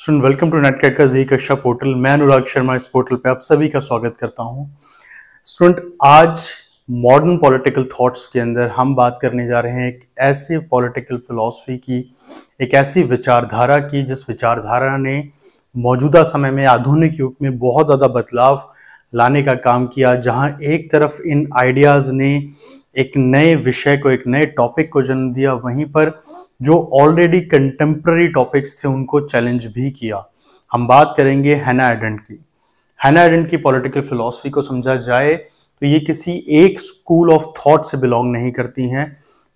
Student welcome to net crackers e कक्षा portal मैं अनुराग शर्मा इस पोर्टल पे आप सभी का स्वागत करता हूँ स्टूडेंट आज मॉडर्न पॉलिटिकल थॉट्स के अंदर हम बात करने जा रहे हैं एक ऐसे पॉलिटिकल फिलॉसफी की एक ऐसी विचारधारा की जिस विचारधारा ने मौजूदा समय में आधुनिक युग में बहुत ज़्यादा बदलाव लाने का काम किया जहाँ एक तरफ इन आइडियाज़ ने एक नए विषय को एक नए टॉपिक को जन्म दिया वहीं पर जो ऑलरेडी कंटेम्प्रेरी टॉपिक्स थे उनको चैलेंज भी किया हम बात करेंगे हैना एडेंट की हैना एडेंट की पॉलिटिकल फिलॉसफी को समझा जाए तो ये किसी एक स्कूल ऑफ थॉट से बिलोंग नहीं करती हैं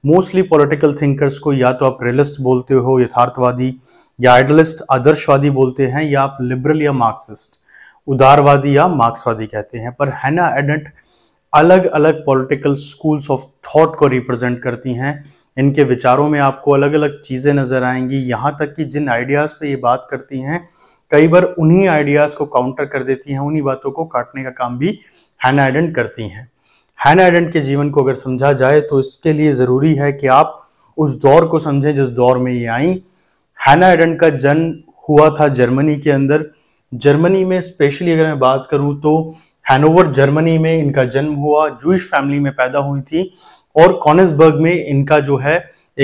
मोस्टली पॉलिटिकल थिंकर्स को या तो आप रियलिस्ट बोलते हो यथार्थवादी या आइडलिस्ट आदर्शवादी बोलते हैं या आप लिबरल या मार्क्सिस्ट उदारवादी या मार्क्सवादी कहते हैं पर हैना एडेंट अलग अलग पॉलिटिकल स्कूल्स ऑफ थॉट को रिप्रेजेंट करती हैं इनके विचारों में आपको अलग अलग चीज़ें नज़र आएंगी यहाँ तक कि जिन आइडियाज़ पे ये बात करती हैं कई बार उन्हीं आइडियाज़ को काउंटर कर देती हैं उन्हीं बातों को काटने का काम भी हैन एडेंट करती हैं हैन एडेंट के जीवन को अगर समझा जाए तो इसके लिए ज़रूरी है कि आप उस दौर को समझें जिस दौर में ये आई हैन एडेंट का जन्म हुआ था जर्मनी के अंदर जर्मनी में स्पेशली अगर मैं बात करूँ तो हैनोवर जर्मनी में इनका जन्म हुआ जूश फैमिली में पैदा हुई थी और कॉनिसबर्ग में इनका जो है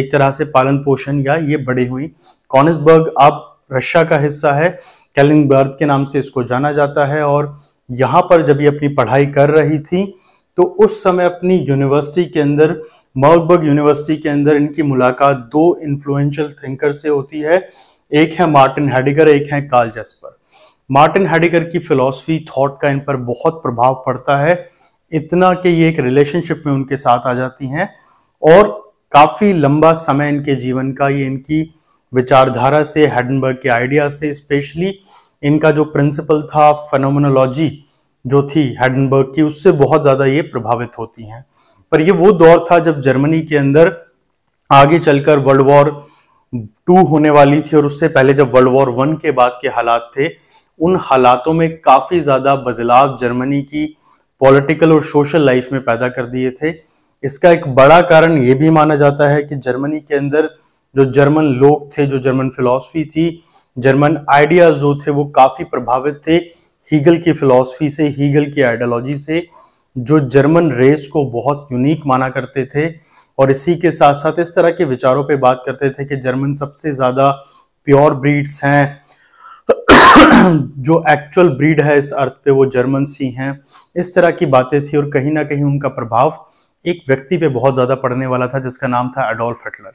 एक तरह से पालन पोषण या ये बड़ी हुई कॉनिसबर्ग अब रशिया का हिस्सा है कैलिंगबर्ग के नाम से इसको जाना जाता है और यहाँ पर जब ये अपनी पढ़ाई कर रही थी तो उस समय अपनी यूनिवर्सिटी के अंदर मर्गबर्ग यूनिवर्सिटी के अंदर इनकी मुलाकात दो इन्फ्लुएंशियल थिंकर से होती है एक है मार्टिन हेडिगर एक है कार्ल जेस्पर मार्टिन हेडिगर की फिलॉसफी थॉट का इन पर बहुत प्रभाव पड़ता है इतना कि ये एक रिलेशनशिप में उनके साथ आ जाती हैं और काफ़ी लंबा समय इनके जीवन का ये इनकी विचारधारा से हेडनबर्ग के आइडिया से स्पेशली इनका जो प्रिंसिपल था फेनोमिनोलॉजी जो थी हेडनबर्ग की उससे बहुत ज़्यादा ये प्रभावित होती हैं पर ये वो दौर था जब जर्मनी के अंदर आगे चलकर वर्ल्ड वॉर टू होने वाली थी और उससे पहले जब वर्ल्ड वॉर वन के बाद के हालात थे उन हालातों में काफ़ी ज़्यादा बदलाव जर्मनी की पॉलिटिकल और सोशल लाइफ में पैदा कर दिए थे इसका एक बड़ा कारण ये भी माना जाता है कि जर्मनी के अंदर जो जर्मन लोग थे जो जर्मन फिलॉसफी थी जर्मन आइडियाज जो थे वो काफ़ी प्रभावित थे हीगल की फिलॉसफी से हीगल की आइडियोलॉजी से जो जर्मन रेस को बहुत यूनिक माना करते थे और इसी के साथ साथ इस तरह के विचारों पे बात करते थे कि जर्मन सबसे ज़्यादा प्योर ब्रीड्स हैं जो एक्चुअल ब्रीड है इस अर्थ पे वो जर्मन सी हैं इस तरह की बातें थी और कहीं ना कहीं उनका प्रभाव एक व्यक्ति पे बहुत ज़्यादा पड़ने वाला था जिसका नाम था एडोल्फ हिटलर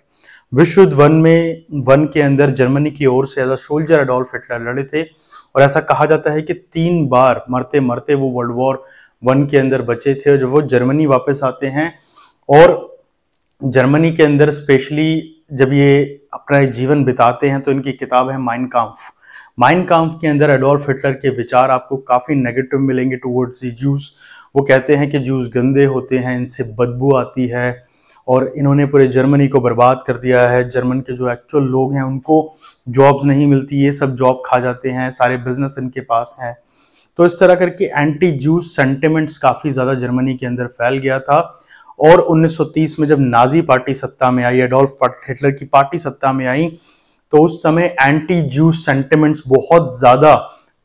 विश्व युद्ध वन में वन के अंदर जर्मनी की ओर से as a soldier Adolf Hitler लड़े थे और ऐसा कहा जाता है कि तीन बार मरते मरते वो वर्ल्ड वॉर वन के अंदर बचे थे और जब वो जर्मनी वापस आते हैं और जर्मनी के अंदर स्पेशली जब ये अपना जीवन बिताते हैं तो इनकी किताब है माइन काम्फ माइंड काम्फ के अंदर एडोल्फ हिटलर के विचार आपको काफ़ी नेगेटिव मिलेंगे टूवर्ड्स दी जूस वो कहते हैं कि जूस गंदे होते हैं इनसे बदबू आती है और इन्होंने पूरे जर्मनी को बर्बाद कर दिया है जर्मन के जो एक्चुअल लोग हैं उनको जॉब्स नहीं मिलती ये सब जॉब खा जाते हैं सारे बिजनेस इनके पास हैं तो इस तरह करके एंटी जूस सेंटिमेंट्स काफ़ी ज़्यादा जर्मनी के अंदर फैल गया था और 1930 में जब नाजी पार्टी सत्ता में आई एडोल्फ हिटलर की पार्टी सत्ता में आई तो उस समय एंटी ज्यू सेंटिमेंट्स बहुत ज़्यादा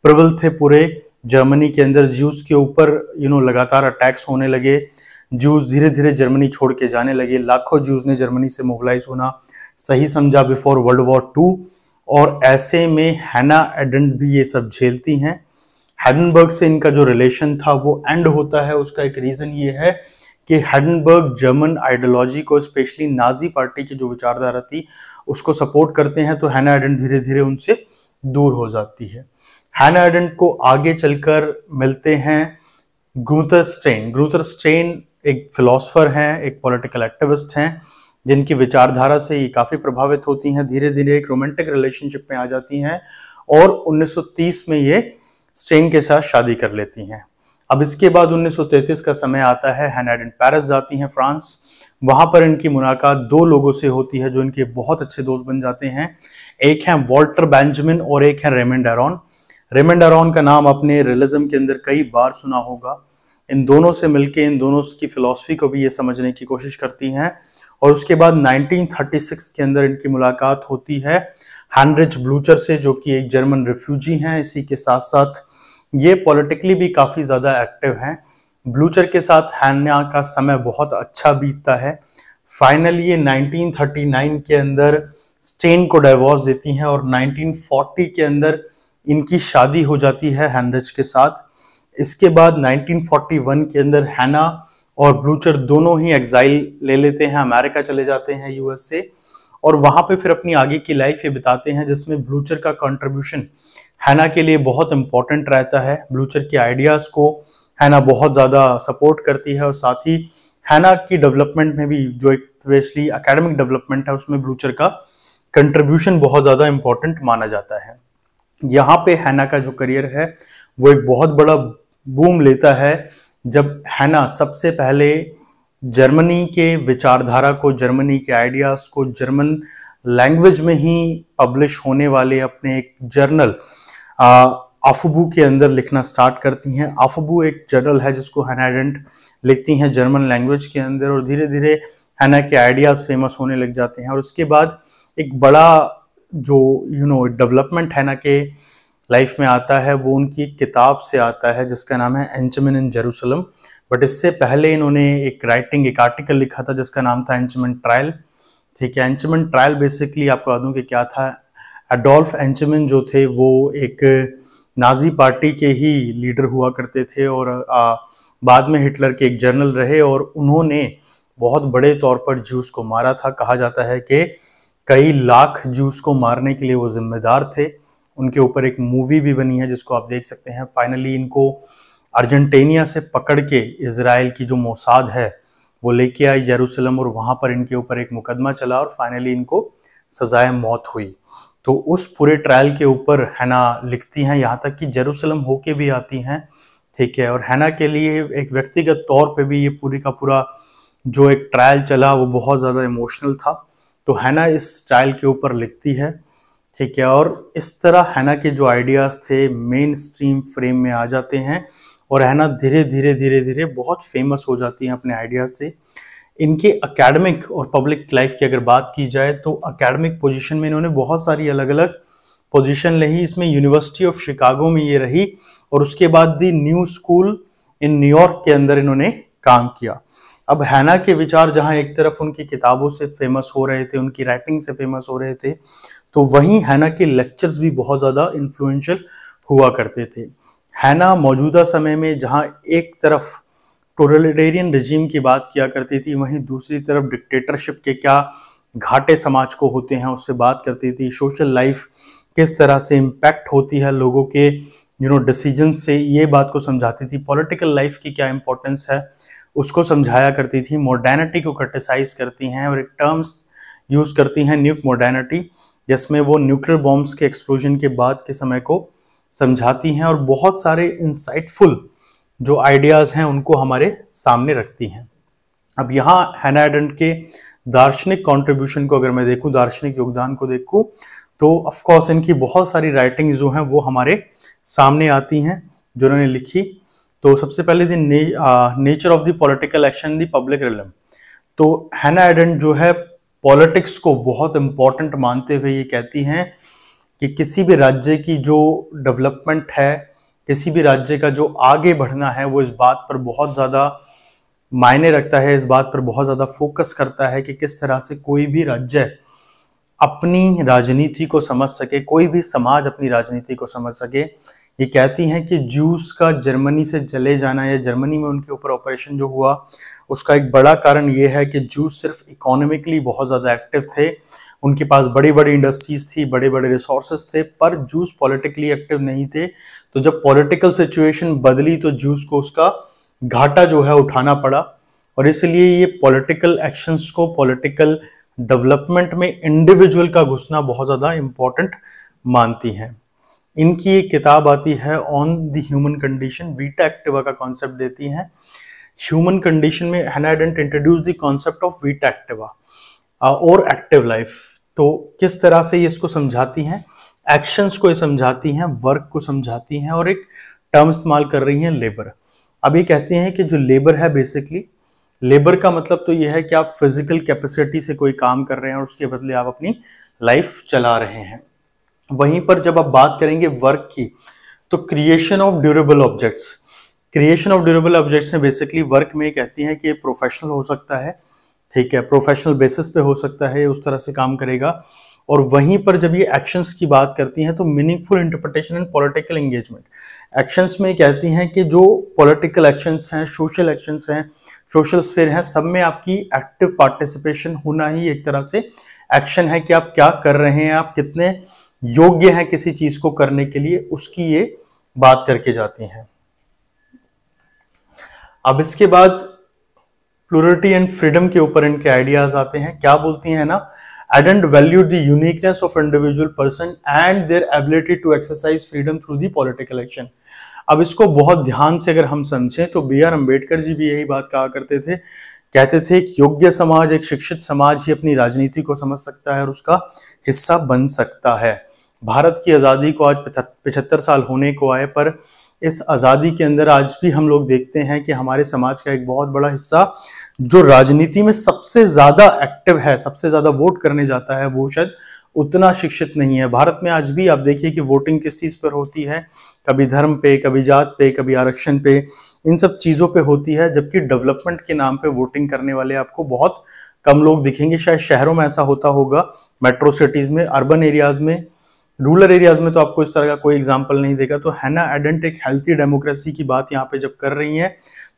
प्रबल थे पूरे जर्मनी के अंदर ज्यूस के ऊपर यू नो लगातार अटैक्स होने लगे ज्यूस धीरे धीरे जर्मनी छोड़ के जाने लगे लाखों ज्यूज ने जर्मनी से मोबिलाइज होना सही समझा बिफोर वर्ल्ड वॉर टू और ऐसे में हैना एडेंट भी ये सब झेलती हैं हेडनबर्ग से इनका जो रिलेशन था वो एंड होता है उसका एक रीज़न ये है कि हेडनबर्ग जर्मन आइडियोलॉजी को स्पेशली नाजी पार्टी की जो विचारधारा थी उसको सपोर्ट करते हैं तो हैना धीरे धीरे उनसे दूर हो जाती है हैना को आगे चलकर मिलते हैं ग्रूथर स्ट्रेन ग्रूथर स्ट्रेन एक फिलोसफर हैं एक पॉलिटिकल एक्टिविस्ट हैं जिनकी विचारधारा से ये काफ़ी प्रभावित होती हैं धीरे धीरे एक रोमांटिक रिलेशनशिप में आ जाती हैं और 1930 में ये स्ट्रेन के साथ शादी कर लेती हैं अब इसके बाद 1933 का समय आता है हैनाइडन पेरिस जाती हैं फ्रांस वहां पर इनकी मुलाकात दो लोगों से होती है जो इनके बहुत अच्छे दोस्त बन जाते हैं एक है वॉल्टर बैंजमिन और एक है रेमेंड एरॉन रेमेंड एरॉन का नाम अपने रियलिज्म के अंदर कई बार सुना होगा इन दोनों से मिलके इन दोनों की फिलासफी को भी ये समझने की कोशिश करती हैं और उसके बाद 1936 के अंदर इनकी मुलाकात होती है हैंड्रिज ब्लूचर से जो कि एक जर्मन रिफ्यूजी हैं इसी के साथ साथ ये पॉलिटिकली भी काफ़ी ज़्यादा एक्टिव हैं ब्लूचर के साथ हैन्या का समय बहुत अच्छा बीतता है फाइनली ये 1939 के अंदर स्टेन को डाइवोर्स देती हैं और 1940 के अंदर इनकी शादी हो जाती है हैनरिच के साथ इसके बाद 1941 के अंदर हैना और ब्लूचर दोनों ही एग्जाइल ले लेते हैं अमेरिका चले जाते हैं यूएसए और वहाँ पे फिर अपनी आगे की लाइफ ये बिताते हैं जिसमें ब्लूचर का कंट्रीब्यूशन हैना के लिए बहुत इंपॉर्टेंट रहता है ब्लूचर के आइडियाज़ को हैना बहुत ज़्यादा सपोर्ट करती है और साथ ही हैना की डेवलपमेंट में भी जो एक स्पेशली अकेडमिक डेवलपमेंट है उसमें ब्लूचर का कंट्रीब्यूशन बहुत ज़्यादा इम्पोर्टेंट माना जाता है यहाँ पे हैना का जो करियर है वो एक बहुत बड़ा बूम लेता है जब हैना सबसे पहले जर्मनी के विचारधारा को जर्मनी के आइडियाज़ को जर्मन लैंग्वेज में ही पब्लिश होने वाले अपने एक जर्नल आफबू के अंदर लिखना स्टार्ट करती हैं आफबू एक जर्नल है जिसको हैनाडेंट लिखती हैं जर्मन लैंग्वेज के अंदर और धीरे धीरे हैना के आइडियाज़ फेमस होने लग जाते हैं और उसके बाद एक बड़ा जो यू नो डेवलपमेंट है ना के लाइफ में आता है वो उनकी एक किताब से आता है जिसका नाम है एंचमिन इन जेरूसलम बट इससे पहले इन्होंने एक राइटिंग एक आर्टिकल लिखा था जिसका नाम था एंचमिन ट्रायल ठीक है एंचमिन ट्रायल बेसिकली आपको बता दूँ कि क्या था एडोल्फ एंचमिन जो थे वो एक नाजी पार्टी के ही लीडर हुआ करते थे और आ, बाद में हिटलर के एक जनरल रहे और उन्होंने बहुत बड़े तौर पर जूस को मारा था कहा जाता है कि कई लाख जूस को मारने के लिए वो जिम्मेदार थे उनके ऊपर एक मूवी भी बनी है जिसको आप देख सकते हैं फाइनली इनको अर्जेंटीनिया से पकड़ के इसराइल की जो मोसाद है वो लेके आई जेरूसलम और वहाँ पर इनके ऊपर एक मुकदमा चला और फाइनली इनको सजाए मौत हुई तो उस पूरे ट्रायल के ऊपर हैना लिखती हैं यहाँ तक कि जेरूसलम होके भी आती हैं ठीक है और हैना के लिए एक व्यक्तिगत तौर पे भी ये पूरी का पूरा जो एक ट्रायल चला वो बहुत ज़्यादा इमोशनल था तो हैना इस ट्रायल के ऊपर लिखती है ठीक है और इस तरह हैना के जो आइडियाज़ थे मेन स्ट्रीम फ्रेम में आ जाते हैं और हैना धीरे धीरे धीरे धीरे बहुत फेमस हो जाती हैं अपने आइडियाज़ से इनके अकेडमिक और पब्लिक लाइफ की अगर बात की जाए तो अकेडमिक पोजीशन में इन्होंने बहुत सारी अलग अलग पोजीशन रही इसमें यूनिवर्सिटी ऑफ शिकागो में ये रही और उसके बाद the New School in New York के अंदर इन्होंने काम किया अब हैना के विचार जहां एक तरफ उनकी किताबों से फेमस हो रहे थे उनकी राइटिंग से फेमस हो रहे थे तो वहीं हैना के लेक्चर्स भी बहुत ज़्यादा इन्फ्लुएंशियल हुआ करते थे हैना मौजूदा समय में जहां एक तरफ टोटलिटेरियन रजीम की बात किया करती थी वहीं दूसरी तरफ डिक्टेटरशिप के क्या घाटे समाज को होते हैं उससे बात करती थी सोशल लाइफ किस तरह से इम्पैक्ट होती है लोगों के यू नो डिसीजन से ये बात को समझाती थी पॉलिटिकल लाइफ की क्या इंपॉर्टेंस है उसको समझाया करती थी मॉडर्निटी को क्रिटिसाइज करती हैं और एक टर्म्स यूज़ करती हैं न्यूक मॉडर्निटी जिसमें वो न्यूक्लियर बॉम्ब्स के एक्सप्लोजन के बाद के समय को समझाती हैं और बहुत सारे इंसाइटफुल जो आइडियाज़ हैं उनको हमारे सामने रखती हैं अब यहाँ हैनाडन के दार्शनिक कंट्रीब्यूशन को अगर मैं देखूँ दार्शनिक योगदान को देखूँ तो ऑफकोर्स इनकी बहुत सारी राइटिंग जो हैं वो हमारे सामने आती हैं जो लिखी तो सबसे पहले दिन ने, nature of the political action the public realm तो हैनाडन जो है पॉलिटिक्स को बहुत इम्पॉर्टेंट मानते हुए ये कहती हैं कि किसी भी राज्य की जो डेवलपमेंट है किसी भी राज्य का जो आगे बढ़ना है वो इस बात पर बहुत ज़्यादा मायने रखता है इस बात पर बहुत ज़्यादा फोकस करता है कि किस तरह से कोई भी राज्य अपनी राजनीति को समझ सके कोई भी समाज अपनी राजनीति को समझ सके ये कहती हैं कि जूस का जर्मनी से चले जाना या जर्मनी में उनके ऊपर ऑपरेशन जो हुआ उसका एक बड़ा कारण ये है कि जूस सिर्फ इकोनॉमिकली बहुत ज़्यादा एक्टिव थे उनके पास बड़ी बड़ी इंडस्ट्रीज थी बड़े बड़े रिसोर्सेज थे पर जूस पॉलिटिकली एक्टिव नहीं थे तो जब पॉलिटिकल सिचुएशन बदली तो जूस को उसका घाटा जो है उठाना पड़ा और इसलिए ये पॉलिटिकल एक्शंस को पॉलिटिकल डेवलपमेंट में इंडिविजुअल का घुसना बहुत ज़्यादा इम्पॉर्टेंट मानती हैं इनकी एक किताब आती है on the human condition vita activa का कॉन्सेप्ट देती हैं ह्यूमन कंडीशन में Hannah Arendt introduce the concept of vita activa और एक्टिव लाइफ तो किस तरह से ये इसको समझाती हैं एक्शंस को समझाती हैं वर्क को समझाती हैं और एक टर्म इस्तेमाल कर रही हैं लेबर अब ये कहते हैं कि जो लेबर है बेसिकली लेबर का मतलब तो ये है कि आप फिजिकल कैपेसिटी से कोई काम कर रहे हैं और उसके बदले आप अपनी लाइफ चला रहे हैं वहीं पर जब आप बात करेंगे वर्क की तो creation of durable objects creation of durable objects में बेसिकली वर्क में कहती हैं कि प्रोफेशनल हो सकता है ठीक है प्रोफेशनल बेसिस पे हो सकता है उस तरह से काम करेगा और वहीं पर जब ये एक्शंस की बात करती हैं तो meaningful interpretation and political engagement actions में कहती हैं कि जो पॉलिटिकल एक्शंस हैं सोशल एक्शंस हैं सोशल स्फेयर हैं सब में आपकी एक्टिव पार्टिसिपेशन होना ही एक तरह से एक्शन है कि आप क्या कर रहे हैं आप कितने योग्य हैं किसी चीज को करने के लिए उसकी ये बात करके जाती हैं अब इसके बाद प्लोरिटी एंड फ्रीडम के ऊपर इनके आइडियाज आते हैं क्या बोलती हैं ना hadn't value the uniqueness of individual person and their ability to exercise freedom through the political action अब इसको बहुत ध्यान से अगर हम समझें तो बी आर अम्बेडकर जी भी यही बात कहा करते थे कहते थे एक योग्य समाज एक शिक्षित समाज ही अपनी राजनीति को समझ सकता है और उसका हिस्सा बन सकता है भारत की आज़ादी को आज पिछहत्तर साल होने को आए पर इस आज़ादी के अंदर आज भी हम लोग देखते हैं कि हमारे समाज का एक बहुत बड़ा हिस्सा जो राजनीति में सबसे ज़्यादा एक्टिव है सबसे ज़्यादा वोट करने जाता है वो शायद उतना शिक्षित नहीं है भारत में आज भी आप देखिए कि वोटिंग किस चीज़ पर होती है कभी धर्म पे कभी जात पे कभी आरक्षण पे इन सब चीज़ों पे होती है जबकि डेवलपमेंट के नाम पे वोटिंग करने वाले आपको बहुत कम लोग दिखेंगे शायद शहरों में ऐसा होता होगा मेट्रो सिटीज़ में अर्बन एरियाज़ में रूरल एरियाज में तो आपको इस तरह का कोई एग्जाम्पल नहीं देगा तो हैना एडेंट एक हेल्थी डेमोक्रेसी की बात यहाँ पे जब कर रही है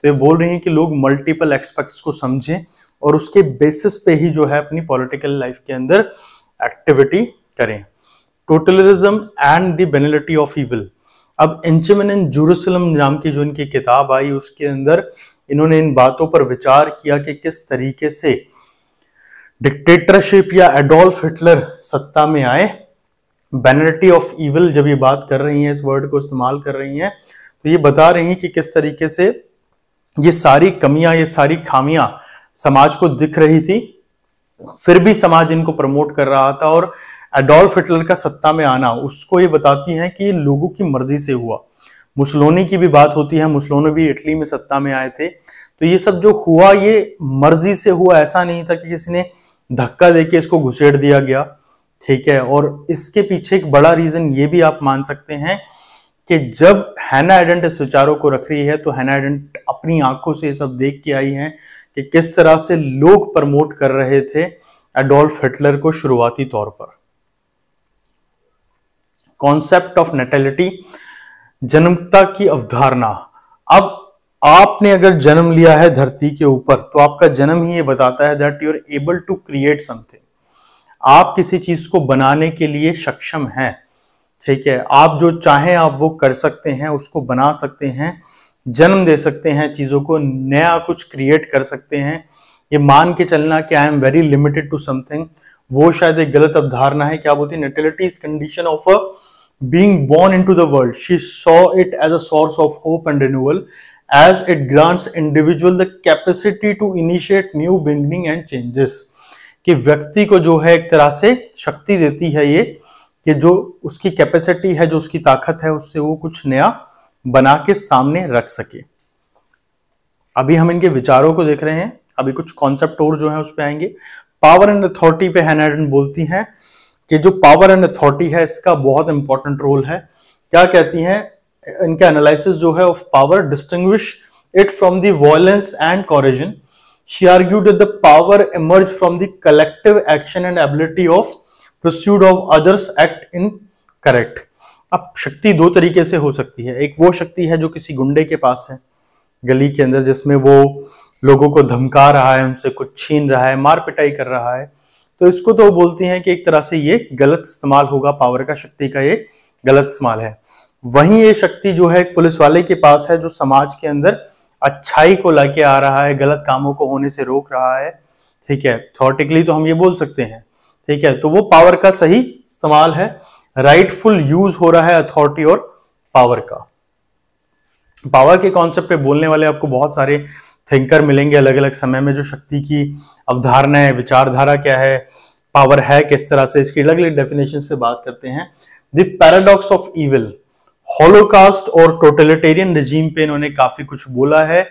तो ये बोल रही है कि लोग मल्टीपल एक्सपेक्ट्स को समझें और उसके बेसिस पे ही जो है अपनी पॉलिटिकल लाइफ के अंदर एक्टिविटी करें totalism and the of evil अब एंचमन इन जूरूसलम नाम की जो इनकी किताब आई उसके अंदर इन्होंने इन बातों पर विचार किया कि किस तरीके से डिक्टेटरशिप या एडोल्फ हिटलर सत्ता में आए बेनल्टी ऑफ इविल जब ये बात कर रही हैं इस वर्ड को इस्तेमाल कर रही हैं तो ये बता रही हैं कि किस तरीके से ये सारी कमियां ये सारी खामियां समाज को दिख रही थी फिर भी समाज इनको प्रमोट कर रहा था और एडोल्फ हिटलर का सत्ता में आना उसको ये बताती हैं कि लोगों की मर्जी से हुआ मुसलोनी की भी बात होती है मुसलोनी भी इटली में सत्ता में आए थे तो ये सब जो हुआ ये मर्जी से हुआ ऐसा नहीं था कि किसी ने धक्का देके इसको घुसेड़ दिया गया ठीक है और इसके पीछे एक बड़ा रीजन ये भी आप मान सकते हैं कि जब हैना एडेंट इस विचारों को रख रही है तो हैना एडेंट अपनी आंखों से ये सब देख के आई है कि किस तरह से लोग प्रमोट कर रहे थे एडोल्फ हिटलर को शुरुआती तौर पर कॉन्सेप्ट ऑफ नेटेलिटी जन्मता की अवधारणा अब आपने अगर जन्म लिया है धरती के ऊपर तो आपका जन्म ही ये बताता है that you are able to create something आप किसी चीज को बनाने के लिए सक्षम हैं ठीक है आप जो चाहें आप वो कर सकते हैं उसको बना सकते हैं जन्म दे सकते हैं चीज़ों को नया कुछ क्रिएट कर सकते हैं ये मान के चलना कि I am very limited to something वो शायद एक गलत अवधारणा है क्या बोलती है natality condition of a being born into the world she saw it as a source of hope and renewal as it grants individual the capacity to initiate new beginning and changes कि व्यक्ति को जो है एक तरह से शक्ति देती है ये कि जो उसकी कैपेसिटी है जो उसकी ताकत है उससे वो कुछ नया बना के सामने रख सके अभी हम इनके विचारों को देख रहे हैं अभी कुछ कॉन्सेप्ट और जो है उस पर आएंगे पावर एंड अथॉरिटी पे हैनाडन बोलती हैं कि जो पावर एंड अथॉरिटी है इसका बहुत इंपॉर्टेंट रोल है क्या कहती हैं इनका एनालिसिस जो है of power distinguish it from the violence and coercion She argued that the power emerged from the collective action and ability of pursued of others act in correct. अब शक्ति दो तरीके से हो सकती है एक वो शक्ति है जो किसी गुंडे के पास है गली के अंदर जिसमें वो लोगों को धमका रहा है उनसे कुछ छीन रहा है मार पिटाई कर रहा है तो इसको तो वो बोलती हैं कि एक तरह से ये गलत इस्तेमाल होगा पावर का शक्ति का ये गलत इस्तेमाल है वहीं ये शक्ति जो है पुलिस वाले के पास है जो समाज के अंदर अच्छाई को लाके आ रहा है गलत कामों को होने से रोक रहा है ठीक है थॉटिकली तो हम ये बोल सकते हैं ठीक है तो वो पावर का सही इस्तेमाल है राइटफुल यूज हो रहा है अथॉरिटी और पावर का पावर के कॉन्सेप्ट पे बोलने वाले आपको बहुत सारे थिंकर मिलेंगे अलग अलग समय में जो शक्ति की अवधारणा है विचारधारा क्या है पावर है किस तरह से इसकी अलग अलग डेफिनेशन पे बात करते हैं the paradox of evil Holocaust और टोटलिटेरियन रजीम पे इन्होंने काफी कुछ बोला है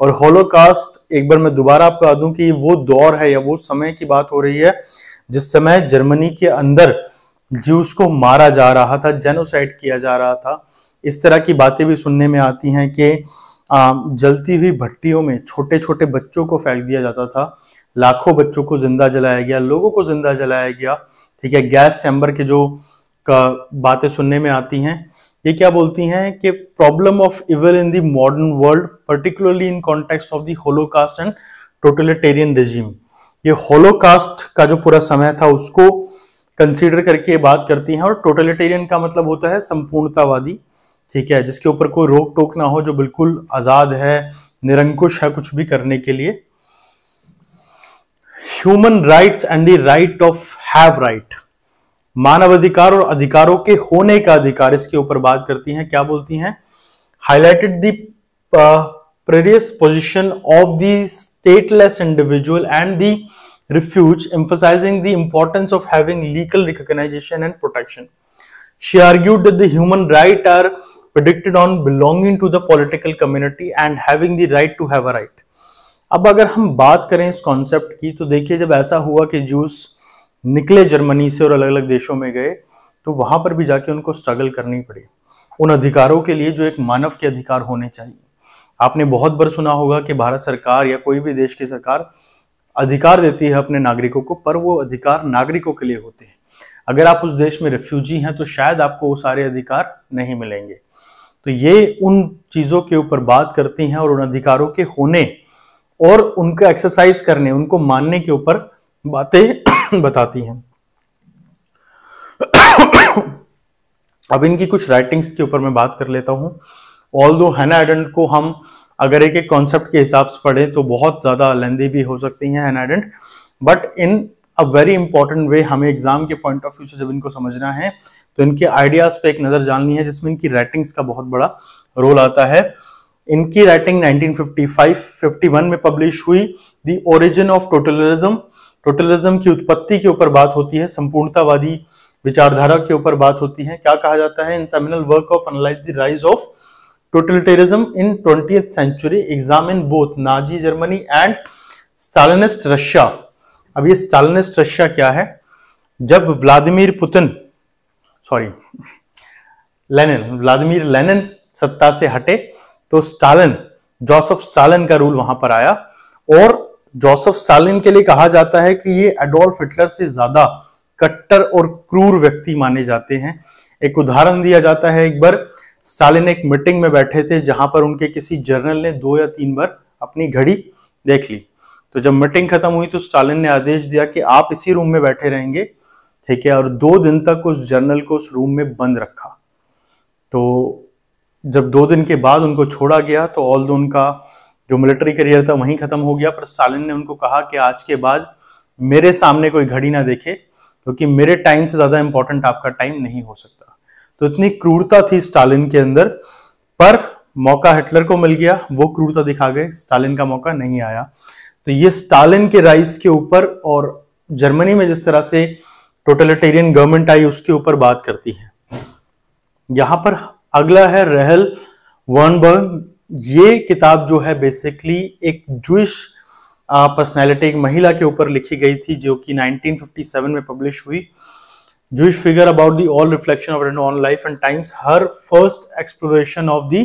और हॉलोकास्ट एक बार मैं दोबारा आपको बता दूं कि वो दौर है या वो समय की बात हो रही है जिस समय जर्मनी के अंदर ज्यूस को मारा जा रहा था जेनोसाइड किया जा रहा था इस तरह की बातें भी सुनने में आती हैं कि जलती हुई भट्टियों में छोटे छोटे बच्चों को फेंक दिया जाता था लाखों बच्चों को जिंदा जलाया गया लोगों को जिंदा जलाया गया ठीक है गैस चैम्बर के जो बातें सुनने में आती हैं ये क्या बोलती हैं कि problem of evil in the modern world particularly in context of the Holocaust and totalitarian regime ये होलोकास्ट का जो पूरा समय था उसको कंसीडर करके बात करती हैं और टोटलिटेरियन का मतलब होता है संपूर्णतावादी ठीक है जिसके ऊपर कोई रोक टोक ना हो जो बिल्कुल आजाद है निरंकुश है कुछ भी करने के लिए human rights and the right of have right मानवाधिकार और अधिकारों के होने का अधिकार इसके ऊपर बात करती हैं क्या बोलती हैं highlighted the previous position of the stateless individual and the refugee emphasising the importance of having legal recognition and protection she argue the human right are predicated on belonging to the political community and having the right to have a right अब अगर हम बात करें इस concept की तो देखिए जब ऐसा हुआ कि जूस निकले जर्मनी से और अलग अलग देशों में गए तो वहां पर भी जाके उनको स्ट्रगल करनी पड़ी उन अधिकारों के लिए जो एक मानव के अधिकार होने चाहिए आपने बहुत बार सुना होगा कि भारत सरकार या कोई भी देश की सरकार अधिकार देती है अपने नागरिकों को पर वो अधिकार नागरिकों के लिए होते हैं अगर आप उस देश में रेफ्यूजी हैं तो शायद आपको वो सारे अधिकार नहीं मिलेंगे तो ये उन चीज़ों के ऊपर बात करती हैं और उन अधिकारों के होने और उनका एक्सरसाइज करने उनको मानने के ऊपर बातें बताती हैं अब इनकी कुछ राइटिंग्स के ऊपर मैं बात कर लेता हूं ऑल दो हैना एडेंट को हम अगर एक एक कॉन्सेप्ट के हिसाब से पढ़ें तो बहुत ज़्यादा लेंदी भी हो सकती हैं Hannah Arendt but in a very important way हमें एग्जाम के पॉइंट ऑफ व्यू से जब इनको समझना है तो इनके आइडियाज पे एक नज़र जाननी है जिसमें इनकी राइटिंग्स का बहुत बड़ा रोल आता है इनकी राइटिंग 1955-51 में पब्लिश हुई दी ओरिजिन ऑफ टोटलिज्म टोटलिज्म की उत्पत्ति के ऊपर बात होती है संपूर्णतावादी विचारधारा के ऊपर बात होती है क्या कहा जाता है in seminal work of analyse the rise of totalitarism in twenty century exam in both Nazi Germany and Stalinist Russia अब ये स्टालिनिस्ट रशिया क्या है जब Vladimir Putin sorry Lenin Vladimir Lenin सत्ता से हटे तो स्टालिन जोसफ स्टालिन का रूल वहां पर आया और जोसेफ स्टालिन के लिए कहा जाता है कि ये एडोल्फ हिटलर से ज्यादा कट्टर और क्रूर व्यक्ति माने जाते हैं एक उदाहरण दिया जाता है एक बार स्टालिन एक मीटिंग में बैठे थे जहां पर उनके किसी जर्नल ने दो या तीन बार अपनी घड़ी देख ली तो जब मीटिंग खत्म हुई तो स्टालिन ने आदेश दिया कि आप इसी रूम में बैठे रहेंगे ठीक है और दो दिन तक उस जर्नल को उस रूम में बंद रखा तो जब दो दिन के बाद उनको छोड़ा गया तो ऑल उनका जो मिलिट्री करियर था वहीं खत्म हो गया पर स्टालिन ने उनको कहा कि आज के बाद मेरे सामने कोई घड़ी ना देखे क्योंकि तो मेरे टाइम से ज्यादा इंपॉर्टेंट आपका टाइम नहीं हो सकता तो इतनी क्रूरता थी स्टालिन के अंदर पर मौका हिटलर को मिल गया वो क्रूरता दिखा गए स्टालिन का मौका नहीं आया तो ये स्टालिन के राइस के ऊपर और जर्मनी में जिस तरह से टोटलिटेरियन गवर्नमेंट आई उसके ऊपर बात करती है यहां पर अगला है रहल वर्नबर्ग ये किताब जो है बेसिकली एक जूश पर्सनैलिटी एक महिला के ऊपर लिखी गई थी जो कि 1957 में पब्लिश हुई Jewish figure about the all reflection of on life and times her first exploration of the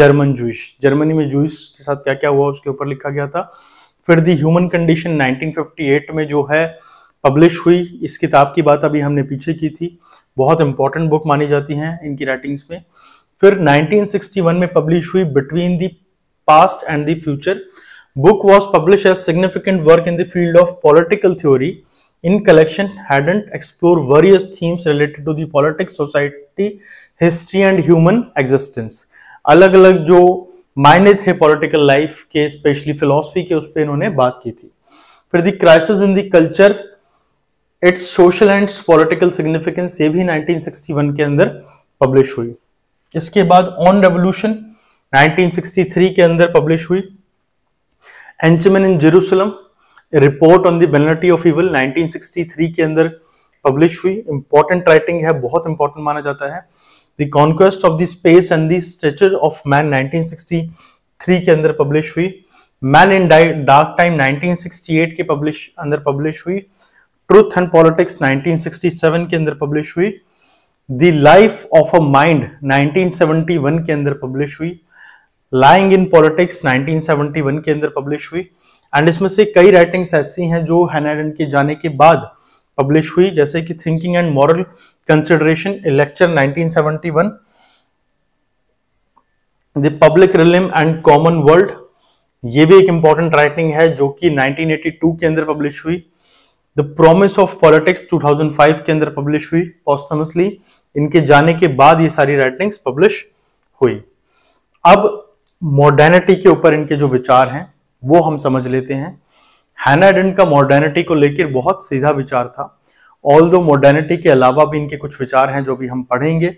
German Jewish Germany में जुइस के साथ क्या क्या हुआ उसके ऊपर लिखा गया था फिर दी ह्यूमन कंडीशन 1958 में जो है पब्लिश हुई इस किताब की बात अभी हमने पीछे की थी बहुत इंपॉर्टेंट बुक मानी जाती हैं इनकी राइटिंग्स में फिर 1961 में पब्लिश हुई between the past and the future book was publish as significant work in the field of political theory in collection Hannah Arendt explore various themes related to the politics society history and human existence अलग अलग जो मायने थे political life के specially philosophy के उस पर इन्होंने बात की थी फिर the crisis in the culture its social and political significance ये भी 1961 के अंदर पब्लिश हुई इसके बाद ऑन रेवोल्यूशन 1963 के अंदर पब्लिश हुई Eichmann in Jerusalem report on the of evil 1963 के अंदर पब्लिश हुई इंपॉर्टेंट राइटिंग है बहुत इंपॉर्टेंट माना जाता है the conquest of the space and the stature of man 1963 के अंदर पब्लिश हुई मैन इन डार्क टाइम 1968 के पब्लिश अंदर पब्लिश हुई ट्रूथ एंड पॉलिटिक्स 1967 के अंदर पब्लिश हुई लाइफ ऑफ अ माइंड 1971 के अंदर पब्लिश हुई लाइंग इन पॉलिटिक्स 1971 के अंदर पब्लिश हुई एंड इसमें से कई राइटिंग्स ऐसी हैं जो हैनाडन के जाने के बाद पब्लिश हुई जैसे कि thinking and moral consideration a lecture 1971 the public realm and common world ये भी एक इंपॉर्टेंट राइटिंग है जो कि 1982 के अंदर पब्लिश हुई द प्रोमिस ऑफ पॉलिटिक्स 2005 के अंदर पब्लिश हुई पॉस्थमसली इनके जाने के बाद ये सारी राइटिंग्स पब्लिश हुई अब मॉडर्निटी के ऊपर इनके जो विचार हैं वो हम समझ लेते हैं हैनाडन का मॉडर्निटी को लेकर बहुत सीधा विचार था ऑल दो मॉडर्निटी के अलावा भी इनके कुछ विचार हैं जो भी हम पढ़ेंगे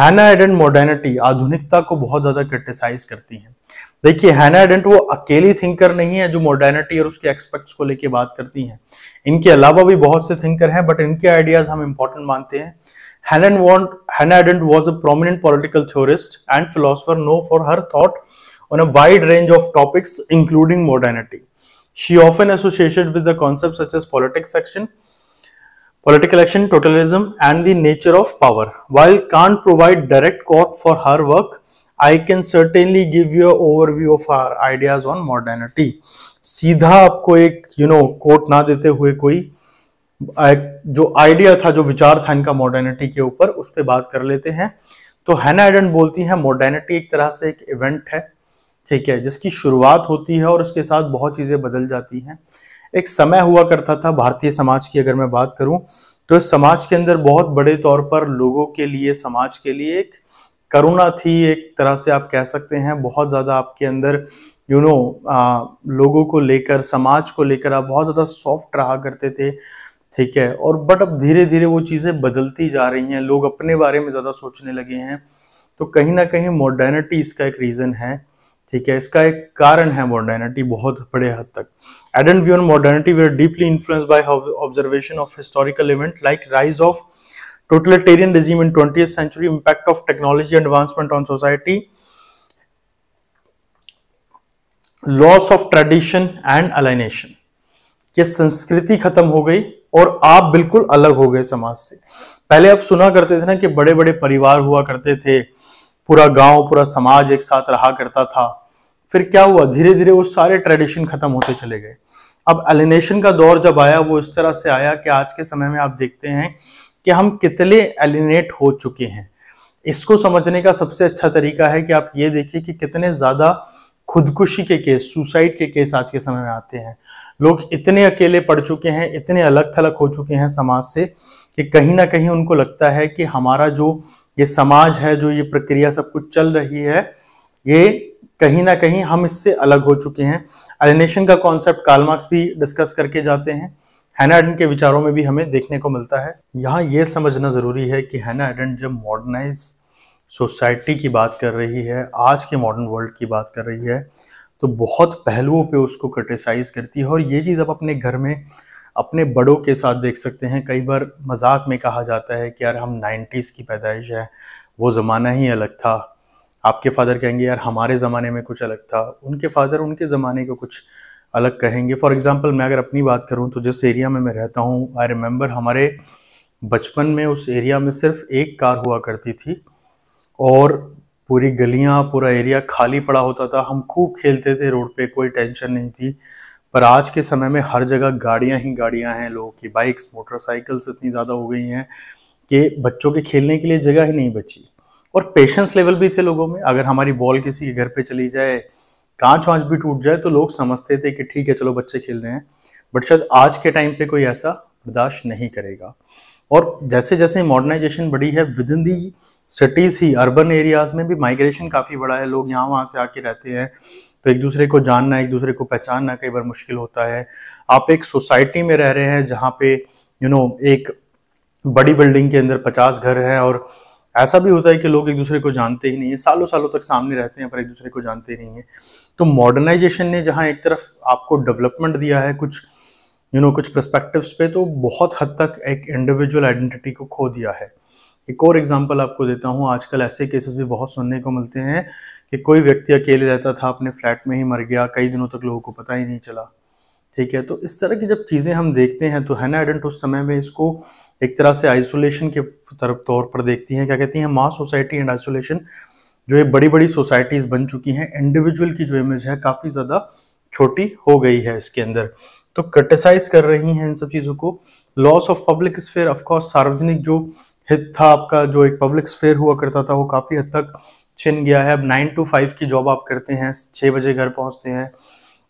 हैना एडन मॉडर्निटी आधुनिकता को बहुत ज़्यादा क्रिटिसाइज करती है देखिए हैना डेंट वो अकेली थिंकर नहीं है जो मॉडर्निटी और उसके एक्सपेक्ट्स को लेके बात करती हैं इनके अलावा भी बहुत से थिंकर हैं बट इनके आइडियाज हम इंपॉर्टेंट मानते हैं prominent political theorist and philosopher known for her thought on a wide range of topics including modernity she of an associated with the concept such as politics action political action totalism and the nature of power while can provide direct quote for her work I can certainly give you overview of our ideas on modernity सीधा आपको एक you know quote ना देते हुए कोई जो idea था जो विचार था इनका मॉडर्निटी के ऊपर उस पर बात कर लेते हैं तो हैना एडन बोलती हैं मॉडर्निटी एक तरह से एक इवेंट है ठीक है जिसकी शुरुआत होती है और उसके साथ बहुत चीज़ें बदल जाती हैं एक समय हुआ करता था भारतीय समाज की अगर मैं बात करूं तो इस समाज के अंदर बहुत बड़े तौर पर लोगों के लिए समाज के लिए एक करुणा थी एक तरह से आप कह सकते हैं बहुत ज़्यादा आपके अंदर यू you नो know, लोगों को लेकर समाज को लेकर आप बहुत ज़्यादा सॉफ्ट रहा करते थे ठीक है और बट अब धीरे धीरे वो चीज़ें बदलती जा रही हैं लोग अपने बारे में ज़्यादा सोचने लगे हैं तो कहीं ना कहीं मॉडर्निटी इसका एक रीज़न है ठीक है इसका एक कारण है मॉडर्निटी बहुत बड़े हद तक Arendt view on modernity we are deeply influence by observation of historical event like rise of totalitarian regime in 20th century impact of technology advancement on society loss of tradition and alienation ये संस्कृति खत्म हो गई और आप बिल्कुल अलग हो गए समाज से पहले आप सुना करते थे ना कि बड़े बड़े परिवार हुआ करते थे पूरा गांव पूरा समाज एक साथ रहा करता था फिर क्या हुआ धीरे धीरे वो सारे ट्रेडिशन खत्म होते चले गए अब एलिनेशन का दौर जब आया वो इस तरह से आया कि आज के समय में आप देखते हैं कि हम कितने एलिनेट हो चुके हैं इसको समझने का सबसे अच्छा तरीका है कि आप ये देखिए कि कितने ज़्यादा खुदकुशी के केस सुसाइड के केस आज के समय में आते हैं लोग इतने अकेले पड़ चुके हैं इतने अलग थलग हो चुके हैं समाज से कि कहीं ना कहीं उनको लगता है कि हमारा जो ये समाज है जो ये प्रक्रिया सब कुछ चल रही है ये कहीं ना कहीं हम इससे अलग हो चुके हैं एलिनेशन का कॉन्सेप्ट कालमार्क्स भी डिस्कस करके जाते हैं हैना के विचारों में भी हमें देखने को मिलता है यहाँ ये समझना ज़रूरी है कि हैना एडन जब मॉडर्नाइज सोसाइटी की बात कर रही है आज के मॉडर्न वर्ल्ड की बात कर रही है तो बहुत पहलुओं पे उसको क्रिटिसाइज़ करती है और ये चीज़ आप अपने घर में अपने बड़ों के साथ देख सकते हैं कई बार मजाक में कहा जाता है कि यार हम नाइन्टीज़ की पैदाइश है वो ज़माना ही अलग था आपके फादर कहेंगे यार हमारे ज़माने में कुछ अलग था उनके फादर उनके ज़माने को कुछ अलग कहेंगे फॉर एग्ज़ाम्पल मैं अगर अपनी बात करूँ तो जिस एरिया में मैं रहता हूँ आई रिमेंबर हमारे बचपन में उस एरिया में सिर्फ एक कार हुआ करती थी और पूरी गलियाँ पूरा एरिया खाली पड़ा होता था हम खूब खेलते थे रोड पे कोई टेंशन नहीं थी पर आज के समय में हर जगह गाड़ियाँ ही गाड़ियाँ हैं लोगों की बाइक्स मोटरसाइकिल्स इतनी ज़्यादा हो गई हैं कि बच्चों के खेलने के लिए जगह ही नहीं बची और पेशेंस लेवल भी थे लोगों में अगर हमारी बॉल किसी के घर पे चली जाए कांच वाँच भी टूट जाए तो लोग समझते थे कि ठीक है चलो बच्चे खेल रहे हैं बट शायद आज के टाइम पे कोई ऐसा बर्दाश्त नहीं करेगा और जैसे जैसे मॉडर्नाइजेशन बढ़ी है विद इन दी सिटीज़ ही अर्बन एरियाज़ में भी माइग्रेशन काफ़ी बड़ा है लोग यहाँ वहाँ से आके रहते हैं तो एक दूसरे को जानना एक दूसरे को पहचानना कई बार मुश्किल होता है आप एक सोसाइटी में रह रहे हैं जहाँ पे यू you नो know, एक बड़ी बिल्डिंग के अंदर पचास घर हैं और ऐसा भी होता है कि लोग एक दूसरे को जानते ही नहीं है सालों सालों तक सामने रहते हैं पर एक दूसरे को जानते ही नहीं है तो मॉडर्नाइजेशन ने जहाँ एक तरफ आपको डेवलपमेंट दिया है कुछ यू you नो know, कुछ प्रस्पेक्टिव्स पे तो बहुत हद तक एक इंडिविजुअल आइडेंटिटी को खो दिया है एक और एग्जांपल आपको देता हूँ आजकल ऐसे केसेस भी बहुत सुनने को मिलते हैं कि कोई व्यक्ति अकेले रहता था अपने फ्लैट में ही मर गया कई दिनों तक लोगों को पता ही नहीं चला ठीक है तो इस तरह की जब चीज़ें हम देखते हैं तो हैना एडेंट उस समय में इसको एक तरह से आइसोलेशन के तरफ तौर पर देखती हैं क्या कहती हैं मास सोसाइटी एंड आइसोलेशन जो ये बड़ी बड़ी सोसाइटीज़ बन चुकी हैं इंडिविजुअल की जो इमेज है काफ़ी ज़्यादा छोटी हो गई है इसके अंदर तो क्रिटिसाइज कर रही हैं इन सब चीज़ों को loss of public sphere of course सार्वजनिक जो हित था आपका जो एक पब्लिक स्फेयर हुआ करता था वो काफ़ी हद तक छिन गया है अब नाइन टू फाइव की जॉब आप करते हैं छः बजे घर पहुंचते हैं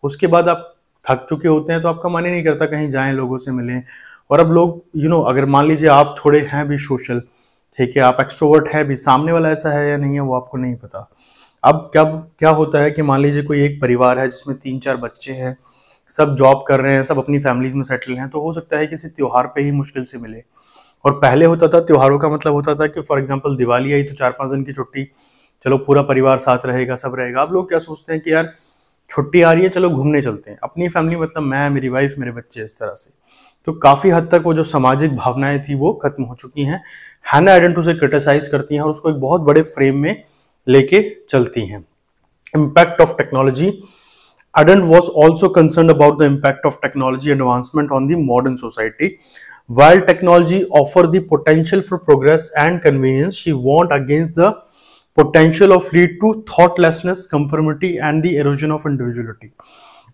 उसके बाद आप थक चुके होते हैं तो आपका मन ही नहीं करता कहीं जाएं लोगों से मिलें और अब लोग यू you नो know, अगर मान लीजिए आप थोड़े हैं भी सोशल ठीक है आप एक्सट्रोवर्ट है भी सामने वाला ऐसा है या नहीं है वो आपको नहीं पता अब क्या क्या होता है कि मान लीजिए कोई एक परिवार है जिसमें तीन चार बच्चे हैं सब जॉब कर रहे हैं सब अपनी फैमिलीज में सेटल हैं तो हो सकता है किसी त्यौहार पे ही मुश्किल से मिले और पहले होता था त्योहारों का मतलब होता था कि फॉर एग्जाम्पल दिवाली आई तो चार पाँच दिन की छुट्टी चलो पूरा परिवार साथ रहेगा सब रहेगा अब लोग क्या सोचते हैं कि यार छुट्टी आ रही है चलो घूमने चलते हैं अपनी फैमिली मतलब मैं मेरी वाइफ मेरे बच्चे इस तरह से तो काफ़ी हद तक वो जो सामाजिक भावनाएं थी वो खत्म हो चुकी हैं हैना एडेंट उसे क्रिटिसाइज करती हैं और उसको एक बहुत बड़े फ्रेम में लेके चलती हैं impact of technology Arendt was also concern about the impact of technology advancement on the modern society world technology offer the potential for progress and convenience she warned against the potential of lead to thoughtlessness conformity and the erosion of individuality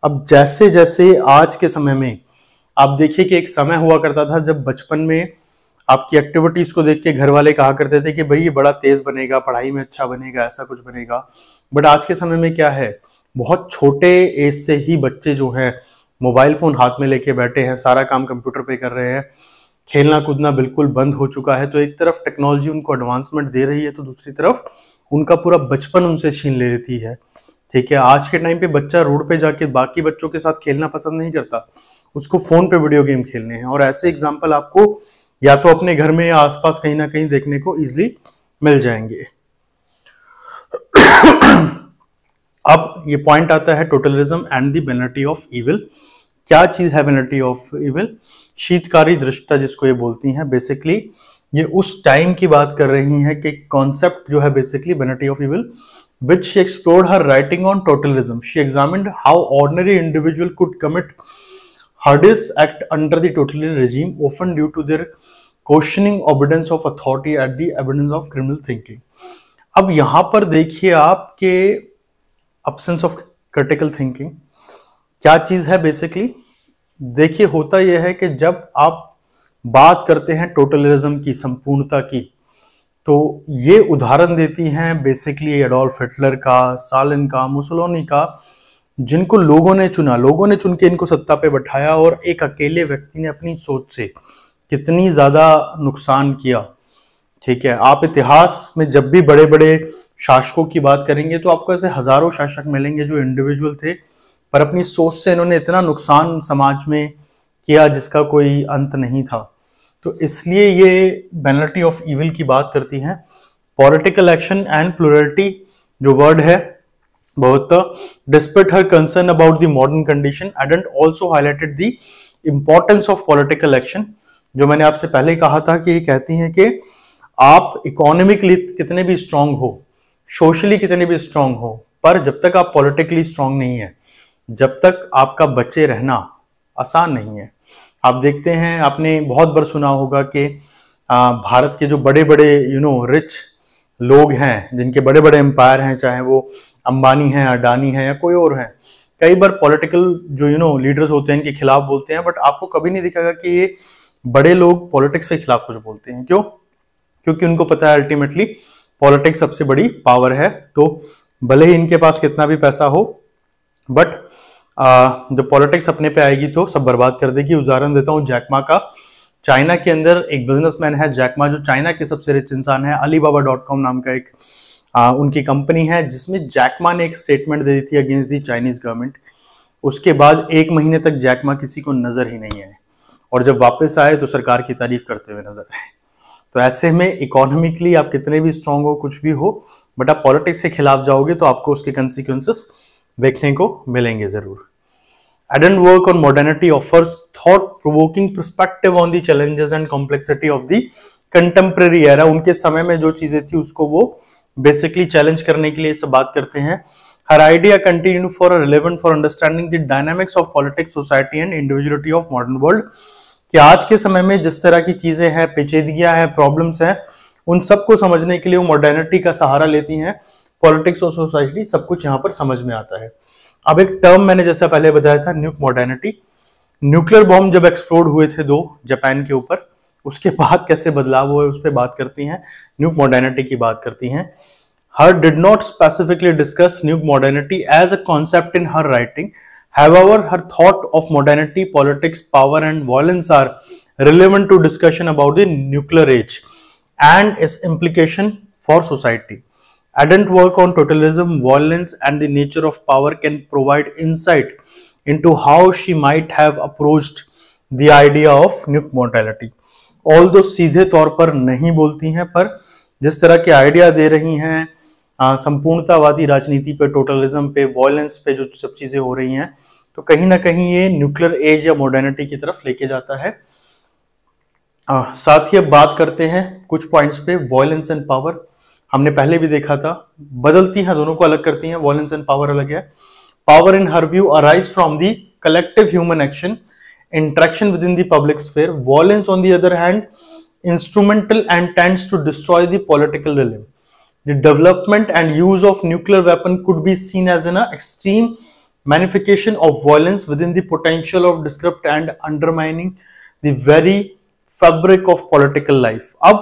अब जैसे जैसे आज के समय में आप देखिए कि एक समय हुआ करता था जब बचपन में आपकी एक्टिविटीज को देख के घर वाले कहा करते थे कि भाई ये बड़ा तेज बनेगा पढ़ाई में अच्छा बनेगा ऐसा कुछ बनेगा बट आज के समय में क्या है बहुत छोटे एज से ही बच्चे जो हैं मोबाइल फोन हाथ में लेके बैठे हैं सारा काम कंप्यूटर पे कर रहे हैं खेलना कूदना बिल्कुल बंद हो चुका है तो एक तरफ टेक्नोलॉजी उनको एडवांसमेंट दे रही है तो दूसरी तरफ उनका पूरा बचपन उनसे छीन ले लेती है ठीक है आज के टाइम पे बच्चा रोड पे जाके बाकी बच्चों के साथ खेलना पसंद नहीं करता उसको फोन पे वीडियो गेम खेलने हैं और ऐसे एग्जाम्पल आपको या तो अपने घर में या आसपास कहीं ना कहीं देखने को इजिली मिल जाएंगे अब ये पॉइंट आता है totalism and the banality of evil क्या चीज है बेनल्टी ऑफ इविल शीतकारी दृष्टता जिसको ये बोलती हैं बेसिकली ये उस टाइम की बात कर रही हैं कि कॉन्सेप्ट जो है basically banality of evil which she explored her writing on totalism she examine how ordinary individual could commit Hardys act under the totalitarian regime often due to their questioning obedience of authority at the evidence of criminal thinking अब यहां पर देखिए आपके absence of critical thinking क्या चीज है basically देखिए होता यह है कि जब आप बात करते हैं टोटलिज्म की संपूर्णता की तो ये उदाहरण देती हैं बेसिकली एडोल्फ हिटलर का सालिन का मुसलोनी का जिनको लोगों ने चुना लोगों ने चुन के इनको सत्ता पे बैठाया और एक अकेले व्यक्ति ने अपनी सोच से कितनी ज़्यादा नुकसान किया ठीक है आप इतिहास में जब भी बड़े बड़े शासकों की बात करेंगे तो आपको ऐसे हज़ारों शासक मिलेंगे जो इंडिविजुअल थे पर अपनी सोच से इन्होंने इतना नुकसान समाज में किया जिसका कोई अंत नहीं था तो इसलिए ये बेनल्टी ऑफ इविल की बात करती हैं पॉलिटिकल एक्शन एंड प्लोरिटी जो वर्ड है Bhavata, despite her concern about the modern condition, Arendt also highlighted the importance of political action. जो मैंने आपसे पहले कहा था कि ये कहती हैं कि आप इकोनॉमिकली कितने भी स्ट्रांग हो सोशली कितने भी स्ट्रांग हो पर जब तक आप पॉलिटिकली स्ट्रांग नहीं है जब तक आपका बच्चे रहना आसान नहीं है आप देखते हैं आपने बहुत बार सुना होगा कि भारत के जो बड़े बड़े यू नो रिच लोग हैं जिनके बड़े बड़े एम्पायर हैं चाहे वो अंबानी हैं अडानी हैं या कोई और हैं कई बार पॉलिटिकल जो यू नो लीडर्स होते हैं इनके खिलाफ बोलते हैं बट आपको कभी नहीं दिखेगा कि ये बड़े लोग पॉलिटिक्स के खिलाफ कुछ बोलते हैं क्यों क्योंकि उनको पता है अल्टीमेटली पॉलिटिक्स सबसे बड़ी पावर है तो भले ही इनके पास कितना भी पैसा हो बट जब पॉलिटिक्स अपने पे आएगी तो सब बर्बाद कर देगी उदाहरण देता हूँ जैकमा का चाइना के अंदर एक बिजनेसमैन है जैकमा जो चाइना के सबसे रिच इंसान है अली नाम का एक आ, उनकी कंपनी है जिसमें जैकमा ने एक स्टेटमेंट दे दी थी अगेंस्ट दी चाइनीज़ गवर्नमेंट उसके बाद एक महीने तक जैकमा किसी को नज़र ही नहीं आए और जब वापस आए तो सरकार की तारीफ करते हुए नज़र आए तो ऐसे में इकोनॉमिकली आप कितने भी स्ट्रांग हो कुछ भी हो बट आप पॉलिटिक्स के खिलाफ जाओगे तो आपको उसके कंसिक्वेंसेस देखने को मिलेंगे ज़रूर Addend work on modernity offers thought provoking perspective on the challenges and complexity of the contemporary era उनके समय में जो चीजें थी उसको वो बेसिकली चैलेंज करने के लिए सब बात करते हैं her idea continue for relevant for understanding the dynamics of politics society and individuality of modern world कि आज के समय में जिस तरह की चीजें हैं पेचीदगियां हैं प्रॉब्लम्स हैं उन सबको समझने के लिए वो मॉडर्निटी का सहारा लेती हैं पॉलिटिक्स और सोसाइटी सब कुछ यहाँ पर समझ में आता है अब एक टर्म मैंने जैसा पहले बताया था न्यूक मॉडर्निटी न्यूक्लियर बॉम्ब जब एक्सप्लोड हुए थे दो जापान के ऊपर उसके बाद कैसे बदलाव हुआ उस पर बात करती हैं न्यू मॉडर्निटी की बात करती हैं her did not specifically discuss new modernity as a concept in her writing however her thought of modernity politics power and violence are relevant to discussion about the nuclear age and its implication for society Arendt work on totalism violence and the nature of power can provide insight into how she might have approach the idea of new modernity although सीधे तौर पर नहीं बोलती हैं पर जिस तरह के आइडिया दे रही हैं संपूर्णतावादी राजनीति पे टोटलिज्म पे वॉयलेंस पे जो सब चीज़ें हो रही हैं तो कहीं ना कहीं ये न्यूक्लियर एज या मॉडर्निटी की तरफ लेके जाता है आ, साथ ही अब बात करते हैं कुछ पॉइंट्स पे वॉयलेंस एंड पावर हमने पहले भी देखा था बदलती हैं दोनों को अलग करती हैं वॉयलेंस एंड पावर अलग है power in her view arise from the collective human action interaction within the public sphere. Violence, on the other hand, instrumental and tends to destroy the political realm. The development and use of nuclear weapon could be seen as an extreme manifestation of violence within the potential of disrupt and undermining the very fabric of political life ab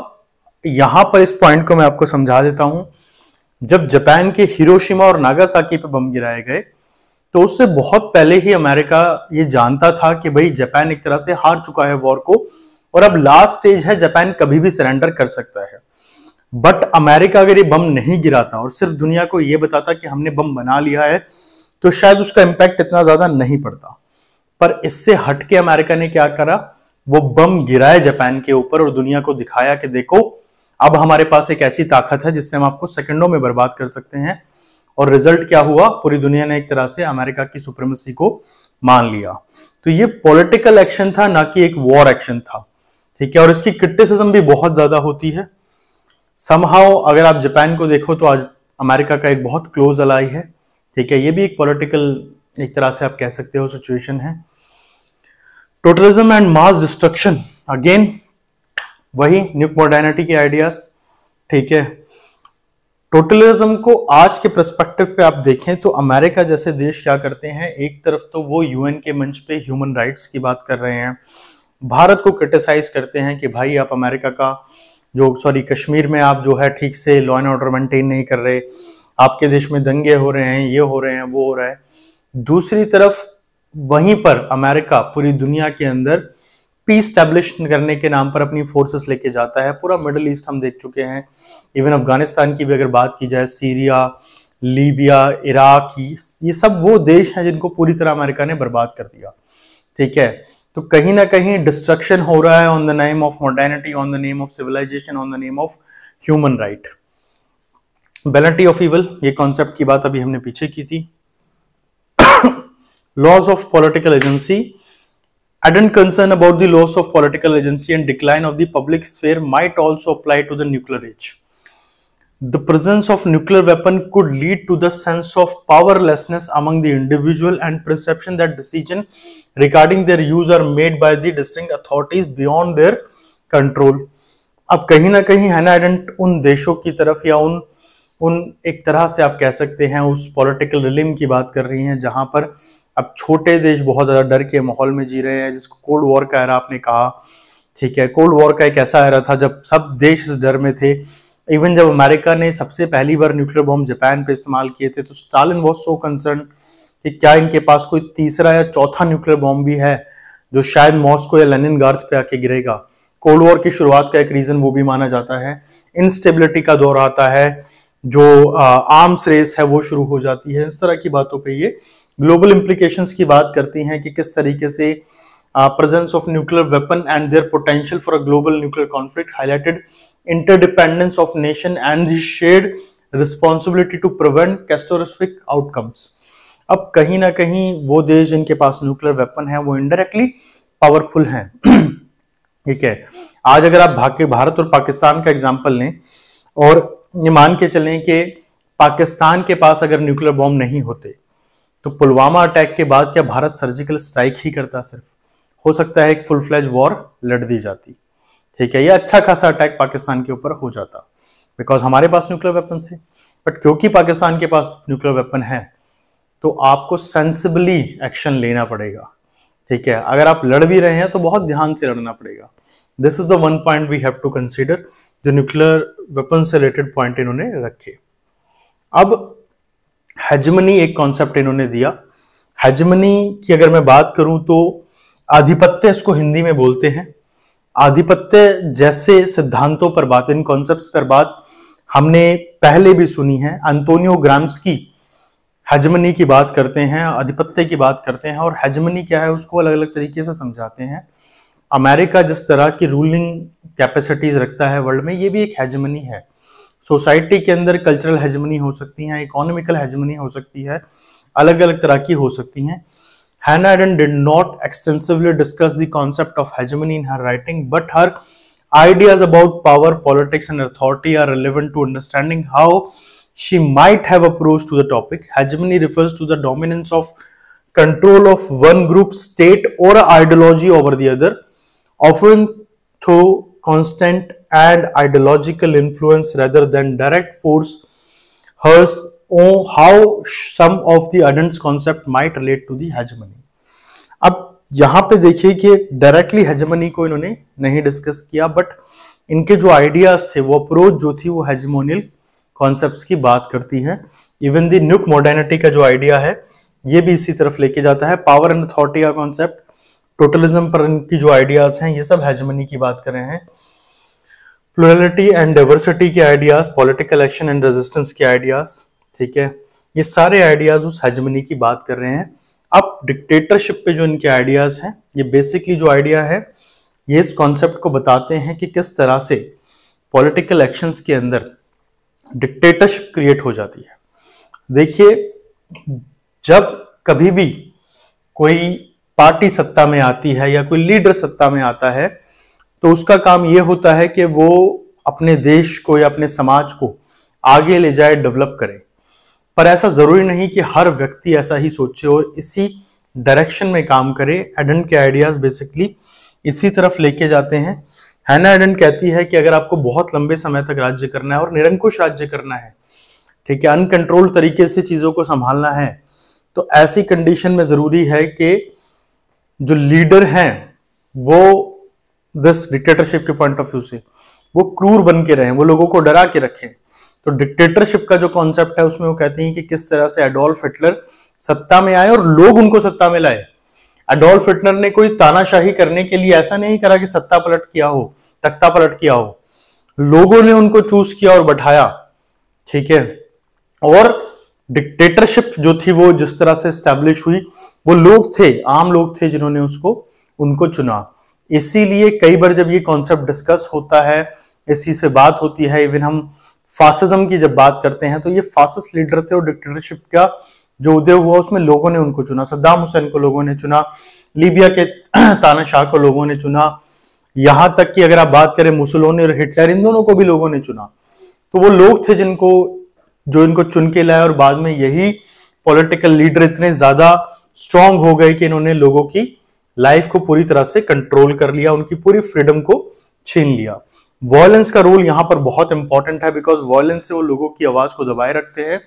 yahan par is point ko main aapko samjha deta hu जब Japan के Hiroshima और Nagasaki पे bomb गिराए गए तो उससे बहुत पहले ही अमेरिका ये जानता था कि भाई जापान एक तरह से हार चुका है वॉर को और अब लास्ट स्टेज है जापान कभी भी सरेंडर कर सकता है बट अमेरिका अगर ये बम नहीं गिराता और सिर्फ दुनिया को ये बताता कि हमने बम बना लिया है तो शायद उसका इम्पैक्ट इतना ज्यादा नहीं पड़ता पर इससे हटके अमेरिका ने क्या करा वो बम गिराए जापान के ऊपर और दुनिया को दिखाया कि देखो अब हमारे पास एक ऐसी ताकत है जिससे हम आपको सेकंडों में बर्बाद कर सकते हैं और रिजल्ट क्या हुआ पूरी दुनिया ने एक तरह से अमेरिका की सुप्रीमेसी को मान लिया तो ये पॉलिटिकल एक्शन था ना कि एक वॉर एक्शन था ठीक है और इसकी क्रिटिसिज्म भी बहुत ज्यादा होती है समहाउ अगर आप जापान को देखो तो आज अमेरिका का एक बहुत क्लोज अलाई है ठीक है ये भी एक पॉलिटिकल एक तरह से आप कह सकते हो सिचुएशन है totalism and mass destruction again वही न्यूक मॉडर्निटी के आइडियाज ठीक है टोटलिज्म को आज के प्रस्पेक्टिव पे आप देखें तो अमेरिका जैसे देश क्या करते हैं एक तरफ तो वो यूएन के मंच पे ह्यूमन राइट्स की बात कर रहे हैं भारत को क्रिटिसाइज करते हैं कि भाई आप अमेरिका का जो सॉरी कश्मीर में आप जो है ठीक से लॉ एंड ऑर्डर मेंटेन नहीं कर रहे आपके देश में दंगे हो रहे हैं ये हो रहे हैं वो हो रहा है दूसरी तरफ वहीं पर अमेरिका पूरी दुनिया के अंदर पीस स्टैब्लिश करने के नाम पर अपनी फोर्सेस लेके जाता है पूरा मिडल ईस्ट हम देख चुके हैं इवन अफगानिस्तान की भी अगर बात की जाए सीरिया लीबिया इराक ये सब वो देश हैं जिनको पूरी तरह अमेरिका ने बर्बाद कर दिया ठीक है तो कहीं ना कहीं डिस्ट्रक्शन हो रहा है on the name of modernity on the name of civilization on the name of human right banality of evil ये कॉन्सेप्ट की बात अभी हमने पीछे की थी loss of political agency Ardent concern about the loss of political agency and decline of the public sphere might also apply to the nuclear age. The presence of nuclear weapon could lead to the sense of powerlessness among the individual and perception that decision regarding their use are made by the distinct authorities beyond their control. अब कहीं ना कहीं है ना आइडेंट उन देशों की तरफ या उन उन एक तरह से आप कह सकते हैं उस पॉलिटिकल रिलीम की बात कर रही हैं जहां पर अब छोटे देश बहुत ज़्यादा डर के माहौल में जी रहे हैं जिसको कोल्ड वॉर का एरा आपने कहा ठीक है कोल्ड वॉर का एक ऐसा एरा था जब सब देश इस डर में थे इवन जब अमेरिका ने सबसे पहली बार न्यूक्लियर बॉम्ब जापान पे इस्तेमाल किए थे तो स्टालिन वॉज सो कंसर्न कि क्या इनके पास कोई तीसरा या चौथा न्यूक्लियर बॉम्ब भी है जो शायद मॉस्को या लेनिन गार्थ पे आके गिरेगा कोल्ड वॉर की शुरुआत का एक रीजन वो भी माना जाता है इनस्टेबिलिटी का दौर आता है जो आर्म्स रेस है वो शुरू हो जाती है इस तरह की बातों पर ये ग्लोबल इम्प्लीकेशंस की बात करती हैं कि किस तरीके से presence of nuclear weapon and their potential for a global nuclear conflict highlighted interdependence of nation and shared responsibility to prevent catastrophic outcomes अब कहीं ना कहीं वो देश जिनके पास न्यूक्लियर वेपन है वो इनडायरेक्टली पावरफुल हैं ठीक है आज अगर आप भाग भारत और पाकिस्तान का एग्जाम्पल लें और ये मान के चलें कि पाकिस्तान के पास अगर न्यूक्लियर बॉम्ब नहीं होते तो पुलवामा अटैक के बाद क्या भारत सर्जिकल स्ट्राइक ही करता सिर्फ हो सकता है एक फुल फ्लैज वॉर लड़ दी जाती ठीक है ये अच्छा खासा अटैक पाकिस्तान के ऊपर हो जाता बिकॉज हमारे पास न्यूक्लियर वेपन थे बट क्योंकि पाकिस्तान के पास न्यूक्लियर वेपन है तो आपको सेंसिबली एक्शन लेना पड़ेगा ठीक है अगर आप लड़ भी रहे हैं तो बहुत ध्यान से लड़ना पड़ेगा this is the one point we have to consider जो न्यूक्लियर वेपन से रिलेटेड पॉइंट इन्होंने रखे अब हजमनी एक कॉन्सेप्ट इन्होंने दिया हजमनी की अगर मैं बात करूं तो आधिपत्य इसको हिंदी में बोलते हैं आधिपत्य जैसे सिद्धांतों पर बात इन कॉन्सेप्ट पर बात हमने पहले भी सुनी है अंतोनियो ग्राम्स की हजमनी की बात करते हैं आधिपत्य की बात करते हैं और हजमनी क्या है उसको अलग अलग तरीके से समझाते हैं अमेरिका जिस तरह की रूलिंग कैपेसिटीज रखता है वर्ल्ड में ये भी एक हजमनी है सोसाइटी के अंदर कल्चरल हेजमनी हो सकती है इकोनॉमिकल हेजमनी हो सकती है अलग अलग तरह की हो सकती हैं Hannah Arendt did not extensively discuss the concept of hegemony in her writing but her ideas about power politics and authority are relevant to understanding how she might have approach to the topic hegemony refers to the dominance of control of one group state or ideology over the other often through constant and ideological influence rather than direct force, hers oh, how some of the Adam's concept might relate to the hegemony. अब यहाँ पे देखिए कि directly hegemony को इन्होंने नहीं discuss किया but इनके जो आइडियाज थे वो अप्रोच जो थी वो हेजमोनियल कॉन्सेप्ट्स की बात करती हैं इवन दी न्यूक मॉडर्निटी का जो आइडिया है ये भी इसी तरफ लेके जाता है पावर एंड अथॉरिटी का कॉन्सेप्ट टोटलिज्म पर इनकी जो आइडियाज हैं ये सब हेजमनी की बात कर रहे हैं प्लोरलिटी एंड डाइवर्सिटी के ideas political action and resistance के आइडियाज ठीक है ये सारे आइडियाज उस हजमनी की बात कर रहे हैं अब डिक्टेटरशिप पे जो इनके आइडियाज हैं ये बेसिकली जो आइडिया है ये इस कॉन्सेप्ट को बताते हैं कि किस तरह से पॉलिटिकल एक्शंस के अंदर डिक्टेटरशिप क्रिएट हो जाती है देखिए जब कभी भी कोई पार्टी सत्ता में आती है या कोई लीडर सत्ता में आता है तो उसका काम ये होता है कि वो अपने देश को या अपने समाज को आगे ले जाए डेवलप करे पर ऐसा ज़रूरी नहीं कि हर व्यक्ति ऐसा ही सोचे और इसी डायरेक्शन में काम करे एडन के आइडियाज़ बेसिकली इसी तरफ लेके जाते हैं हैना एडन कहती है कि अगर आपको बहुत लंबे समय तक राज्य करना है और निरंकुश राज्य करना है ठीक है अनकंट्रोल तरीके से चीज़ों को संभालना है तो ऐसी कंडीशन में ज़रूरी है कि जो लीडर हैं वो दिस डिक्टेटरशिप के पॉइंट ऑफ व्यू से वो क्रूर बन के रहे वो लोगों को डरा के रखें तो डिक्टेटरशिप का जो कॉन्सेप्ट है उसमें वो कहते हैं कि किस तरह से एडोल्फ हिटलर सत्ता में आए और लोग उनको सत्ता में लाए एडोल्फ हिटलर ने कोई तानाशाही करने के लिए ऐसा नहीं करा कि सत्ता पलट किया हो तख्ता पलट किया हो लोगों ने उनको चूज किया और बैठाया ठीक है और डिक्टेटरशिप जो थी वो जिस तरह से स्टैब्लिश हुई वो लोग थे आम लोग थे जिन्होंने उसको उनको चुना इसीलिए कई बार जब ये कॉन्सेप्ट डिस्कस होता है इस चीज पे बात होती है इवन हम फासिज्म की जब बात करते हैं तो ये फासिस्ट लीडर थे और डिक्टेटरशिप का जो उदय हुआ उसमें लोगों ने उनको चुना सद्दाम हुसैन को लोगों ने चुना लीबिया के तानाशाह को लोगों ने चुना यहां तक कि अगर आप बात करें मुसलोनी और हिटलर इन दोनों को भी लोगों ने चुना तो वो लोग थे जिनको जो इनको चुन के लाए और बाद में यही पॉलिटिकल लीडर इतने ज्यादा स्ट्रांग हो गए कि इन्होंने लोगों की लाइफ को पूरी तरह से कंट्रोल कर लिया उनकी पूरी फ्रीडम को छीन लिया वॉयलेंस का रोल यहाँ पर बहुत इंपॉर्टेंट है बिकॉज वॉयलेंस से वो लोगों की आवाज को दबाए रखते हैं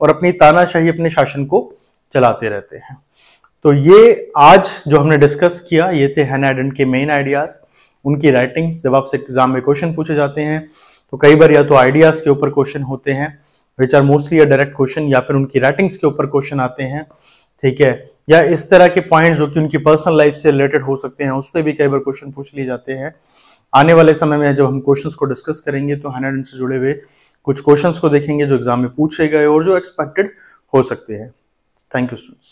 और अपनी तानाशाही अपने शासन को चलाते रहते हैं तो ये आज जो हमने डिस्कस किया ये थे हैन एडेंट के मेन आइडियाज उनकी राइटिंग्स जब आपसे एग्जाम में क्वेश्चन पूछे जाते हैं तो कई बार या तो आइडियाज के ऊपर क्वेश्चन होते हैं विच आर मोस्टली या डायरेक्ट क्वेश्चन या फिर उनकी राइटिंग्स के ऊपर क्वेश्चन आते हैं ठीक है या इस तरह के पॉइंट जो कि उनकी पर्सनल लाइफ से रिलेटेड हो सकते हैं उस पर भी कई बार क्वेश्चन पूछ लिए जाते हैं आने वाले समय में जब हम क्वेश्चंस को डिस्कस करेंगे तो हंड्रेड से जुड़े हुए कुछ क्वेश्चंस को देखेंगे जो एग्जाम में पूछे गए और जो एक्सपेक्टेड हो सकते हैं थैंक यू स्टूडेंट्स